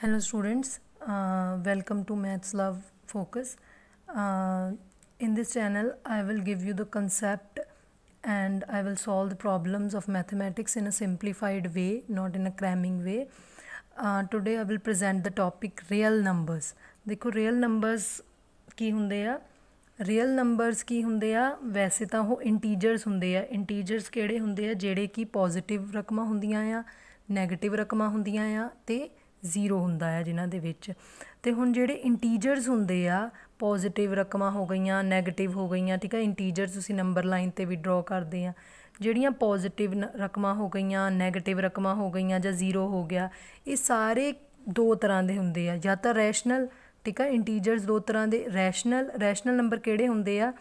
hello students welcome to maths love focus in this channel I will give you the you and I will solve the problems of mathematics in a simplified way not in a cramming way today I will present the topic real numbers देखो real numbers ਦੇਖੋ real numbers ਕੀ ਹੁੰਦੇ ਆ real numbers ਕੀ ਹੁੰਦੇ ਆ ਵੈਸੇ ਤਾਂ ਉਹ ਇੰਟੀਜਰਸ ਹੁੰਦੇ ਆ ਇੰਟੀਜਰਸ ਕਿਹੜੇ ਹੁੰਦੇ ਆ ਜਿਹੜੇ ਕਿ ਪੋਜ਼ਿਟਿਵ ਰਕਮਾਂ ਹੁੰਦੀਆਂ ਆ ਨੈਗੇਟਿਵ ਰਕਮਾਂ ਹੁੰਦੀਆਂ ਆ ਤੇ ਜ਼ੀਰੋ ਹੁੰਦਾ ਹੈ ਜਿਨ੍ਹਾਂ ਦੇ ਵਿੱਚ ਤੇ ਹੁਣ ਜਿਹੜੇ ਇੰਟੀਜਰਸ ਹੁੰਦੇ ਆ ਪੋਜ਼ਿਟਿਵ ਰਕਮਾਂ ਹੋ ਗਈਆਂ ਨੈਗੇਟਿਵ ਹੋ ਗਈਆਂ ਠੀਕ ਹੈ ਇੰਟੀਜਰ ਤੁਸੀਂ ਨੰਬਰ ਲਾਈਨ ਤੇ ਵੀ ਡਰਾ ਕਰਦੇ ਆ ਜਿਹੜੀਆਂ ਪੋਜ਼ਿਟਿਵ ਰਕਮਾਂ ਹੋ ਗਈਆਂ ਨੈਗੇਟਿਵ ਰਕਮਾਂ ਹੋ ਗਈਆਂ ਜਾਂ ਜ਼ੀਰੋ ਹੋ ਗਿਆ ਇਹ ਸਾਰੇ ਦੋ ਤਰ੍ਹਾਂ ਦੇ ਹੁੰਦੇ ਆ ਜਾਂ ਤਾਂ ਰੈਸ਼ਨਲ ਠੀਕ ਆ ਇੰਟੀਜਰਸ ਦੋ ਤਰ੍ਹਾਂ ਦੇ ਰੈਸ਼ਨਲ ਰੈਸ਼ਨਲ ਨੰਬਰ ਕਿਹੜੇ ਹੁੰਦੇ ਆ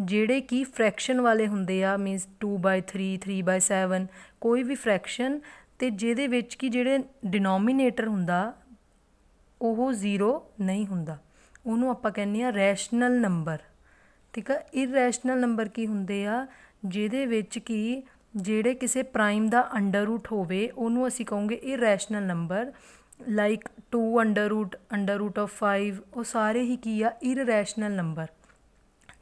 ਜਿਹੜੇ ਕੀ ਫ੍ਰੈਕਸ਼ਨ ਵਾਲੇ ਹੁੰਦੇ ਆ ਮੀਨਸ 2/3 3/7 ਕੋਈ ਵੀ ਫ੍ਰੈਕਸ਼ਨ ਤੇ ਜਿਹਦੇ ਵਿੱਚ ਕੀ ਜਿਹੜੇ ਡਿਨੋਮੀਨੇਟਰ ਹੁੰਦਾ ਉਹ ਜ਼ੀਰੋ ਨਹੀਂ ਹੁੰਦਾ ਉਹਨੂੰ ਆਪਾਂ ਕਹਿੰਦੇ ਆ ਰੈਸ਼ਨਲ ਨੰਬਰ ਠੀਕ ਆ ਇਰੈਸ਼ਨਲ ਨੰਬਰ ਕੀ ਹੁੰਦੇ ਆ ਜਿਹਦੇ ਵਿੱਚ ਕੀ ਜਿਹੜੇ ਕਿਸੇ ਪ੍ਰਾਈਮ ਦਾ ਅੰਡਰ ਰੂਟ ਹੋਵੇ ਉਹਨੂੰ ਅਸੀਂ ਕਹੋਗੇ irrational number like 2 under root under root of 5 ਉਹ ਸਾਰੇ ਹੀ ਕੀ ਆ ਇਰੈਸ਼ਨਲ ਨੰਬਰ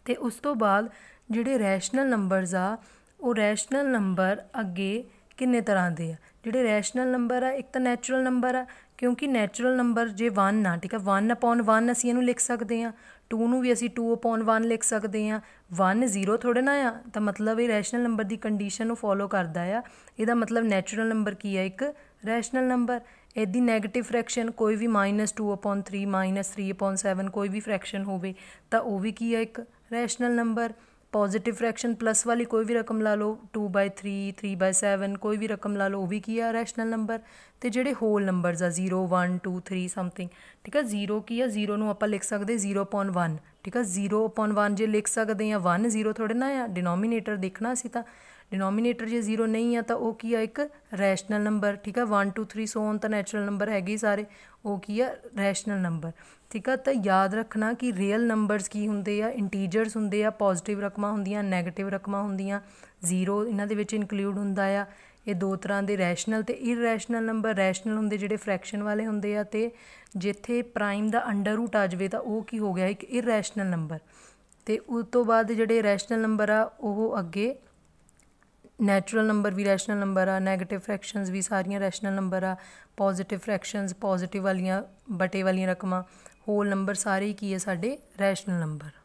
ਤੇ ਉਸ ਤੋਂ ਬਾਅਦ ਜਿਹੜੇ ਰੈਸ਼ਨਲ ਨੰਬਰਸ ਆ ਉਹ ਰੈਸ਼ਨਲ ਨੰਬਰ ਅੱਗੇ ਕਿੰਨੇ ਤਰ੍ਹਾਂ ਦੇ ਆ ਜਿਹੜੇ ਰੈਸ਼ਨਲ ਨੰਬਰ ਆ ਇੱਕ ਤਾਂ ਨੈਚੁਰਲ ਨੰਬਰ ਆ ਕਿਉਂਕਿ ਨੈਚੁਰਲ ਨੰਬਰ ਜੇ 1 ਆ ਠੀਕ ਆ 1 ਅਪਨ 1 ਅਸੀਂ ਇਹਨੂੰ ਲਿਖ ਸਕਦੇ ਆ 2 ਨੂੰ ਵੀ ਅਸੀਂ 2 ਅਪਨ 1 ਲਿਖ ਸਕਦੇ ਆ 1 0 ਥੋੜੇ ਨਾ ਆ ਤਾਂ ਮਤਲਬ ਇਹ ਰੈਸ਼ਨਲ ਨੰਬਰ ਦੀ ਕੰਡੀਸ਼ਨ ਨੂੰ ਫੋਲੋ ਕਰਦਾ ਆ ਇਹਦਾ ਮਤਲਬ ਨੈਚੁਰਲ ਨੰਬਰ ਕੀ ਆ ਇੱਕ ਰੈਸ਼ਨਲ ਨੰਬਰ ਇਹਦੀ ਨੈਗੇਟਿਵ ਫ੍ਰੈਕਸ਼ਨ ਕੋਈ ਵੀ -2 3 3 7 ਕੋਈ ਵੀ ਫ੍ਰੈਕਸ਼ਨ ਹੋਵੇ ਤਾਂ ਉਹ ਵੀ ਕੀ ਆ ਇੱਕ rational number positive fraction plus ਵਾਲੀ ਕੋਈ ਵੀ ਰਕਮ ਲਾ ਲਓ 2/3 3/7 ਕੋਈ ਵੀ ਰਕਮ ਲਾ ਲਓ ਉਹ ਵੀ ਕੀ ਆ ਰੈਸ਼ਨਲ ਨੰਬਰ ਤੇ ਜਿਹੜੇ ਹੋਲ ਨੰਬਰਸ ਆ 0 1 2 3 ਸਮਥਿੰਗ ਠੀਕ ਆ 0 ਕੀ ਆ 0 ਨੂੰ ਆਪਾਂ ਲਿਖ ਸਕਦੇ 0/1 ਠੀਕ ਆ 0 upon 1 ਜੇ ਲਿਖ ਸਕਦੇ ਆ 1 0 ਥੋੜੇ ਨਾ ਆ ਡਿਨੋਮੀਨੇਟਰ ਦੇਖਣਾ ਸੀ ਤਾਂ ਡਿਨੋਮੀਨੇਟਰ ਜੇ 0 ਨਹੀਂ ਆ ਤਾਂ ਉਹ ਕੀ ਆ ਇੱਕ ਰੈਸ਼ਨਲ ਨੰਬਰ ਠੀਕ ਆ 1 2 3 ਸੋਨ ਤਾਂ ਨੈਚੁਰਲ ਨੰਬਰ ਹੈਗੇ ਸਾਰੇ ਉਹ ਕੀ ਆ ਰੈਸ਼ਨਲ ਨੰਬਰ ਠੀਕ ਆ ਤਾਂ ਯਾਦ ਰੱਖਣਾ ਕਿ ਰੀਅਲ ਨੰਬਰਸ ਕੀ ਹੁੰਦੇ ਆ ਇੰਟੀਜਰਸ ਹੁੰਦੇ ਆ ਪੋਜ਼ਿਟਿਵ ਰਕਮਾਂ ਹੁੰਦੀਆਂ ਨੈਗੇਟਿਵ ਰਕਮਾਂ ਹੁੰਦੀਆਂ 0 ਇਹਨਾਂ ਦੇ ਵਿੱਚ ਇਨਕਲੂਡ ਹੁੰਦਾ ਆ ਇਹ ਦੋ ਤਰ੍ਹਾਂ ਦੇ ਰੈਸ਼ਨਲ ਤੇ ਇਰੈਸ਼ਨਲ ਨੰਬਰ ਰੈਸ਼ਨਲ ਹੁੰਦੇ ਜਿਹੜੇ ਫ੍ਰੈਕਸ਼ਨ ਵਾਲੇ ਹੁੰਦੇ ਆ ਤੇ ਜਿੱਥੇ ਪ੍ਰਾਈਮ ਦਾ ਅੰਡਰ ਰੂਟ ਆ ਜਾਵੇ ਤਾਂ ਉਹ ਕੀ ਹੋ ਗਿਆ ਇੱਕ ਇਰੈਸ਼ਨਲ ਨੰਬਰ ਤੇ ਉਸ ਤੋਂ ਬਾਅਦ ਜਿਹੜੇ ਰੈਸ਼ਨਲ ਨੰਬਰ ਆ ਉਹ ਅੱਗੇ ਨੈਚੁਰਲ ਨੰਬਰ ਵੀ ਰੈਸ਼ਨਲ ਨੰਬਰ ਆ 네ਗੇਟਿਵ ਫ੍ਰੈਕਸ਼ਨਸ ਵੀ ਸਾਰੀਆਂ ਰੈਸ਼ਨਲ ਨੰਬਰ ਆ ਪੋਜ਼ਿਟਿਵ ਫ੍ਰੈਕਸ਼ਨਸ ਪੋਜ਼ਿਟਿਵ ਵਾਲੀਆਂ ਬਟੇ ਵਾਲੀਆਂ ਰਕਮਾਂ ਹੋਲ ਨੰਬਰ ਸਾਰੇ ਕੀ ਹੈ ਸਾਡੇ ਰੈਸ਼ਨਲ ਨੰਬਰ